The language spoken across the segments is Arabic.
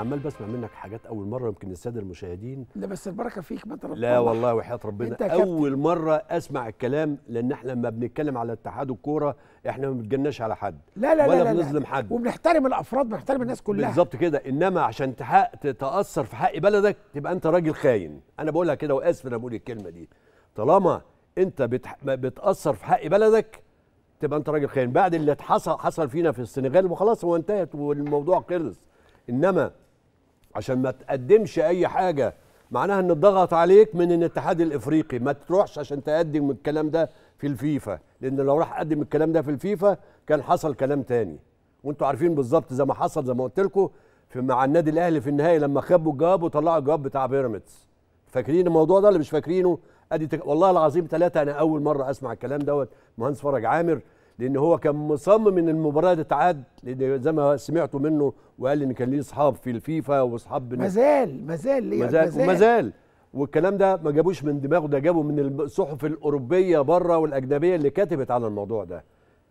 عمال بسمع منك حاجات اول مره يمكن الساده المشاهدين لا بس البركه فيك ما لا والله وحياه ربنا اول مره اسمع الكلام لان احنا لما بنتكلم على اتحاد الكوره احنا ما بنتجناش على حد لا لا ولا بنظلم حد وبنحترم الافراد بنحترم الناس كلها بالظبط كده انما عشان تحق تتاثر في حق بلدك تبقى انت راجل خاين انا بقولها كده واسف انا بقول الكلمه دي طالما انت بتح... بتاثر في حق بلدك تبقى انت راجل خاين بعد اللي حصل حصل فينا في السنغال وخلاص هو انتهت والموضوع خلص انما عشان ما تقدمش اي حاجه معناها ان الضغط عليك من الاتحاد الافريقي ما تروحش عشان تقدم الكلام ده في الفيفا لان لو راح قدم الكلام ده في الفيفا كان حصل كلام تاني وانتوا عارفين بالظبط زي ما حصل زي ما قلت لكم في مع النادي الاهلي في النهائي لما خبوا الجواب وطلعوا الجواب بتاع بيراميدز فاكرين الموضوع ده اللي مش فاكرينه ادي تك... والله العظيم ثلاثه انا اول مره اسمع الكلام دوت مهندس فرج عامر لان هو كان مصمم ان المباراه تتعاد لان زي ما سمعته منه وقال ان كان ليه اصحاب في الفيفا واصحاب ما زال ما زال ما زال وما زال والكلام ده ما جابوش من دماغه ده جابه من الصحف الاوروبيه بره والاجنبيه اللي كتبت على الموضوع ده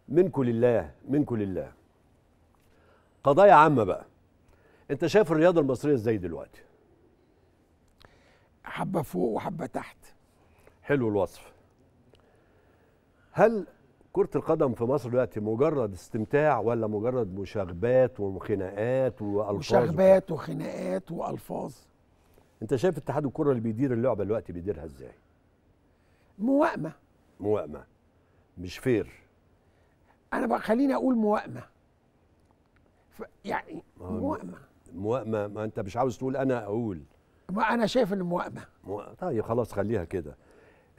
منكم لله منكم لله قضايا عامه بقى انت شايف الرياضه المصريه ازاي دلوقتي حبه فوق وحبه تحت حلو الوصف هل كرة القدم في مصر دلوقتي مجرد استمتاع ولا مجرد مشاغبات وخناقات والفاظ مشاغبات وخناقات والفاظ انت شايف اتحاد الكرة اللي بيدير اللعبة دلوقتي بيديرها ازاي؟ موائمة موائمة مش فير انا بقى خليني اقول موائمة يعني آه، موائمة موائمة ما انت مش عاوز تقول انا اقول ما انا شايف ان موائمة مو... طيب خلاص خليها كده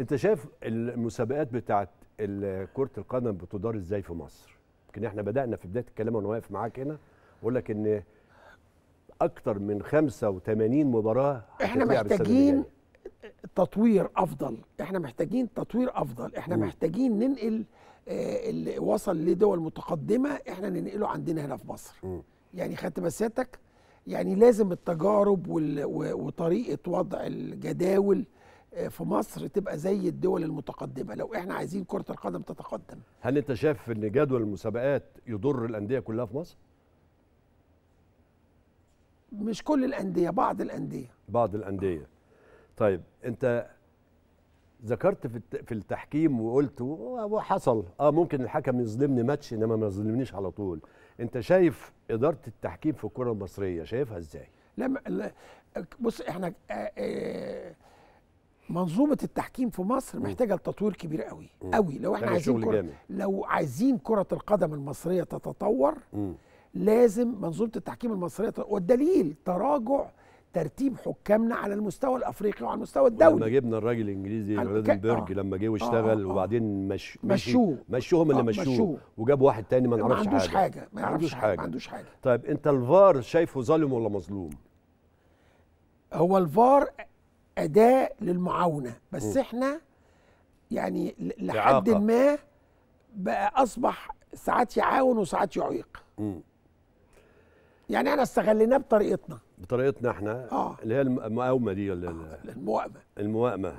انت شايف المسابقات بتاعت كره القدم بتدار ازاي في مصر يمكن احنا بدانا في بدايه الكلام وانا واقف معاك هنا بقول لك ان اكتر من 85 مباراه احنا محتاجين تطوير افضل احنا محتاجين تطوير افضل احنا م. محتاجين ننقل آه، اللي وصل لدول متقدمه احنا ننقله عندنا هنا في مصر م. يعني خدت مسيرتك يعني لازم التجارب وطريقه وضع الجداول آه، في مصر تبقى زي الدول المتقدمه لو احنا عايزين كره القدم تتقدم هل انت شايف ان جدول المسابقات يضر الانديه كلها في مصر مش كل الانديه بعض الانديه بعض الانديه طيب انت ذكرت في التحكيم وقلت وحصل اه ممكن الحكم يظلمني ماتش انما ما يظلمنيش على طول انت شايف اداره التحكيم في الكره المصريه شايفها ازاي لا بص احنا آآ آه، آآ آه، منظومه التحكيم في مصر محتاجه لتطوير كبير قوي قوي لو احنا يعني عايزين كرة لو عايزين كره القدم المصريه تتطور لازم منظومه التحكيم المصريه والدليل تراجع ترتيب حكامنا على المستوى الافريقي وعلى المستوى الدولي لما جبنا الراجل الانجليزي فلادنبرج آه. لما جه آه، واشتغل آه. آه. وبعدين مش... مشوه مشوهم اللي آه. مشوه مشو. وجاب واحد تاني ما نعرفش ما عندوش حاجه, حاجة. ما عندوش حاجه ما عندوش حاجه طيب انت الفار شايفه ظالم ولا مظلوم؟ هو الفار اداه للمعاونه بس م. احنا يعني لحد ما بقى اصبح ساعات يعاون وساعات يعيق م. يعني احنا استغليناه بطريقتنا بطريقتنا احنا آه. اللي هي المقاومه دي ولا آه. الموائمه الموائمه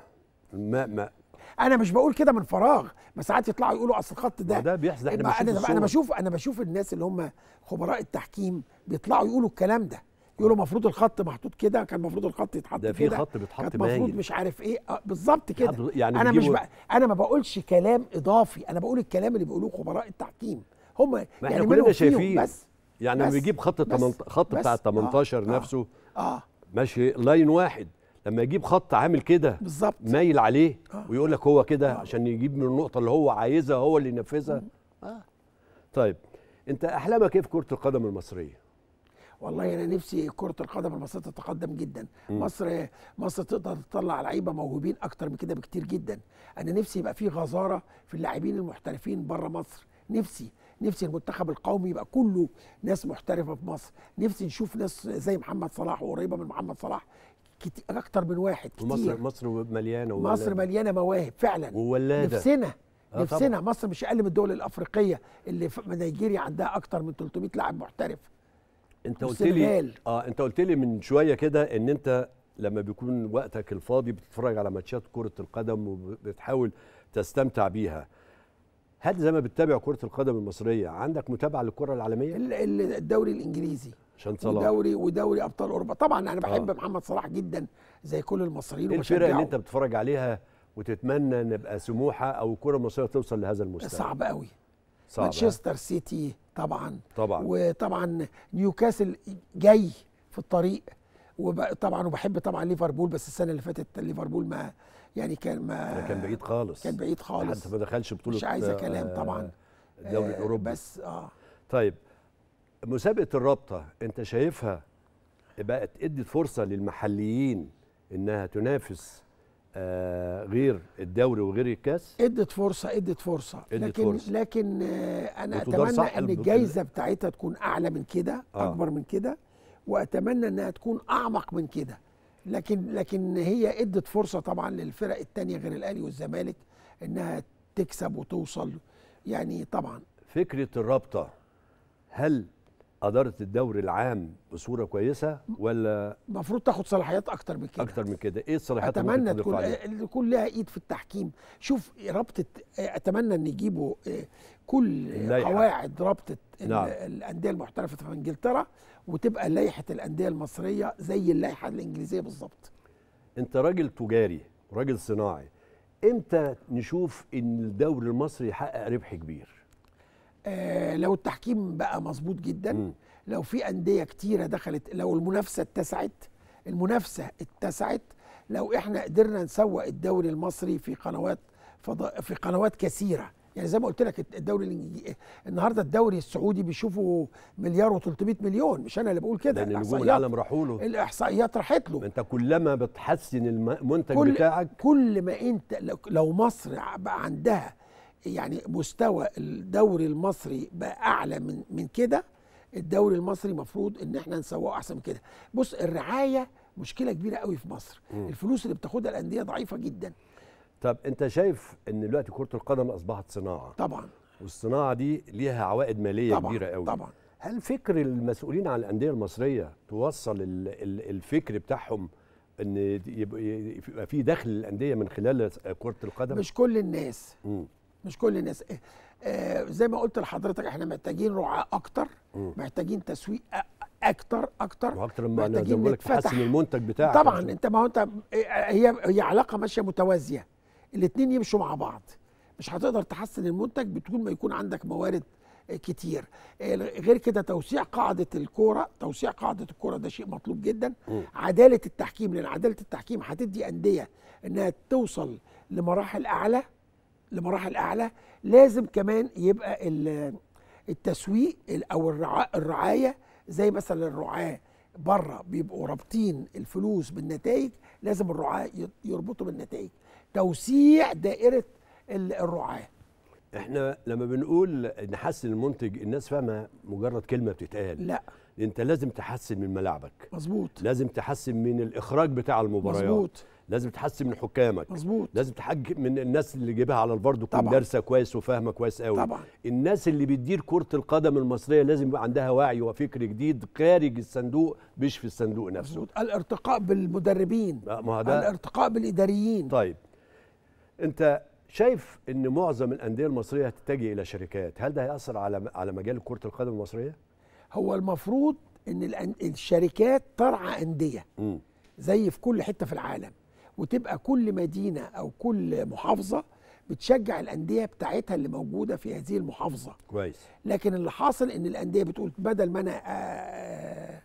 المقمق انا مش بقول كده من فراغ بس ساعات يطلعوا يقولوا اصل الخط ده ده بيحصل احنا انا, أنا بشوف انا بشوف الناس اللي هم خبراء التحكيم بيطلعوا يقولوا الكلام ده يقولوا المفروض الخط محطوط كده كان المفروض الخط يتحط كده ده في خط بيتحط باين المفروض مش عارف ايه آه، بالظبط يعني كده يعني انا مش بق... انا ما بقولش كلام اضافي انا بقول الكلام اللي بيقولوه خبراء التحكيم هم ما احنا يعني كلنا شايفين بس يعني لما يجيب خط التمنط... خط بتاع ال آه، 18 آه نفسه آه, آه ماشي لاين واحد لما يجيب خط عامل كده بالظبط مايل عليه آه ويقول لك هو كده آه عشان يجيب من النقطه اللي هو عايزها هو اللي ينفذها آه طيب انت احلامك ايه في كره القدم المصريه والله انا نفسي كره القدم المصريه تتقدم جدا مصر مصر تقدر تطلع لعيبه موهوبين اكتر من كده بكتير جدا انا نفسي يبقى في غزاره في اللاعبين المحترفين بره مصر نفسي نفسي المنتخب القومي يبقى كله ناس محترفه في مصر نفسي نشوف ناس زي محمد صلاح وقريبه من محمد صلاح كتير اكتر من واحد كتير مصر مصر مليانه وولادة. مصر مليانه مواهب فعلا وولاده نفسنا آه، نفسنا طبعا. مصر مش اقل من الدول الافريقيه اللي نيجيريا عندها اكتر من 300 لاعب محترف انت قلت لي اه انت قلت لي من شويه كده ان انت لما بيكون وقتك الفاضي بتتفرج على ماتشات كره القدم وبتحاول تستمتع بيها هل زي ما بتتابع كره القدم المصريه عندك متابعه للكره العالميه الدوري الانجليزي عشان صلاح ودوري ودوري ابطال اوروبا طبعا انا بحب آه. محمد صلاح جدا زي كل المصريين إيه الفرق اللي انت بتتفرج عليها وتتمنى نبقى سموحه او الكره المصريه توصل لهذا المستوى صعب قوي صعب مانشستر سيتي طبعا طبعا وطبعا نيوكاسل جاي في الطريق وطبعا وبحب طبعا ليفربول بس السنه اللي فاتت ليفربول ما يعني كان ما كان بعيد خالص كان بعيد خالص حتى ما دخلش بطوله مش عايزه كلام آه، طبعا الدوري الاوروبي آه، بس اه طيب مسابقه الرابطه انت شايفها بقت ادت فرصه للمحليين انها تنافس آه، غير الدوري وغير الكاس ادت فرصه ادت فرصه ادت لكن فرصة. لكن آه، انا اتمنى ان الجايزه بتاعتها تكون اعلى من كده آه. اكبر من كده واتمنى انها تكون اعمق من كده لكن لكن هي ادت فرصه طبعا للفرق الثانيه غير الاهلي والزمالك انها تكسب وتوصل يعني طبعا فكره الرابطه هل ادارت الدوري العام بصوره كويسه ولا المفروض تاخد صلاحيات اكتر من كده اكتر من كده ايه الصلاحيات اتمنى تكون تكون لها ايد في التحكيم شوف رابطه اتمنى ان يجيبوا آه، كل قواعد رابطه نعم. الانديه المحترفه في انجلترا وتبقى لائحه الانديه المصريه زي اللائحه الانجليزيه بالظبط انت راجل تجاري راجل صناعي امتى نشوف ان الدوري المصري يحقق ربح كبير آه لو التحكيم بقى مظبوط جدا م. لو في انديه كتيره دخلت لو المنافسه اتسعت المنافسه اتسعت لو احنا قدرنا نسوق الدوري المصري في قنوات فض... في قنوات كثيره يعني زي ما قلت لك الدوري الانجليزي النهارده الدوري السعودي بيشوفه مليار و300 مليون مش انا اللي بقول كده يعني نجوم العالم راحوا له الاحصائيات راحت له انت كلما بتحسن المنتج كل بتاعك كل ما انت لو مصر بقى عندها يعني مستوى الدوري المصري بقى اعلى من من كده الدوري المصري المفروض ان احنا نسوقه احسن من كده بص الرعايه مشكله كبيره قوي في مصر م. الفلوس اللي بتاخدها الانديه ضعيفه جدا طب انت شايف ان دلوقتي كره القدم اصبحت صناعه طبعا والصناعه دي ليها عوائد ماليه طبعًا كبيره قوي طبعا هل فكر المسؤولين عن الانديه المصريه توصل الفكر بتاعهم ان يبقى في دخل للانديه من خلال كره القدم مش كل الناس م. مش كل الناس آه زي ما قلت لحضرتك احنا محتاجين رعاه اكتر م. محتاجين تسويق اكتر اكتر واكتر لما محتاجين لك تحسن المنتج بتاعك طبعا عشان. انت ما هو انت إيه، هي هي علاقه ماشيه متوازيه الاثنين يمشوا مع بعض مش هتقدر تحسن المنتج بدون ما يكون عندك موارد إيه، كتير غير كده توسيع قاعده الكوره توسيع قاعده الكوره ده شيء مطلوب جدا م. عداله التحكيم لان عداله التحكيم هتدي انديه انها توصل لمراحل اعلى لمراحل اعلى لازم كمان يبقى التسويق او الرعايه زي مثلا الرعاه بره بيبقوا رابطين الفلوس بالنتائج لازم الرعاه يربطوا بالنتائج توسيع دائره الرعاه احنا لما بنقول نحسن المنتج الناس فاهمه مجرد كلمه بتتقال لا انت لازم تحسن من ملاعبك مظبوط لازم تحسن من الاخراج بتاع المباريات مظبوط لازم تحسن من حكامك مظبوط لازم تحج من الناس اللي جايبها على الفرد تكون دارسه كويس وفاهمه كويس قوي طبعا الناس اللي بتدير كره القدم المصريه لازم يبقى عندها وعي وفكر جديد خارج الصندوق مش في الصندوق نفسه مظبوط. الارتقاء بالمدربين آه، ما ده الارتقاء بالاداريين طيب انت شايف ان معظم الانديه المصريه هتتجه الى شركات هل ده هياثر على على مجال كره القدم المصريه هو المفروض ان الشركات ترعى انديه زي في كل حته في العالم وتبقى كل مدينه او كل محافظه بتشجع الانديه بتاعتها اللي موجوده في هذه المحافظه كويس لكن اللي حاصل ان الانديه بتقول بدل ما انا آآ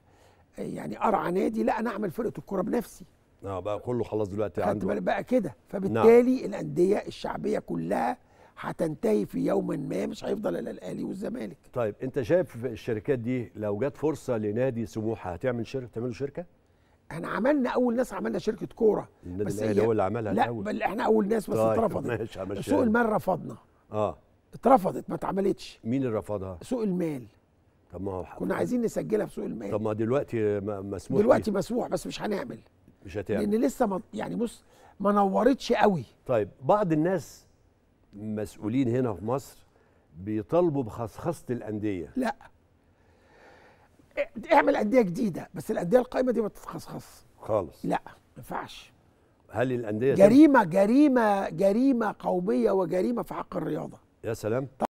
يعني ارعى نادي لا انا اعمل فرقه الكوره بنفسي اه بقى كله خلاص دلوقتي عنده بقى كده نعم. فبالتالي نعم. الانديه الشعبيه كلها هتنتهي في يوم ما مش هيفضل الا الاهلي والزمالك طيب انت شايف الشركات دي لو جت فرصه لنادي سموحه هتعمل شركه تعملوا شركه احنا عملنا اول ناس عملنا شركه كوره النادي الاهلي هو اللي عملها لا الأول. بل احنا اول ناس بس طيب اترفضت سوق المال رفضنا اه اترفضت ما اتعملتش مين اللي رفضها سوق المال طب ما هو كنا عايزين نسجلها في سوق المال طب ما دلوقتي مسموح دلوقتي مسموح بس مش هنعمل مش هتعمل لان لسه ما يعني بص ما نورتش قوي طيب بعض الناس مسؤولين هنا في مصر بيطالبوا بخصخصه الانديه لا اعمل انديه جديده بس الانديه القائمه دي ما تتخصخص خالص لا ما ينفعش هل الانديه جريمه جريمه جريمه قوميه وجريمه في حق الرياضه يا سلام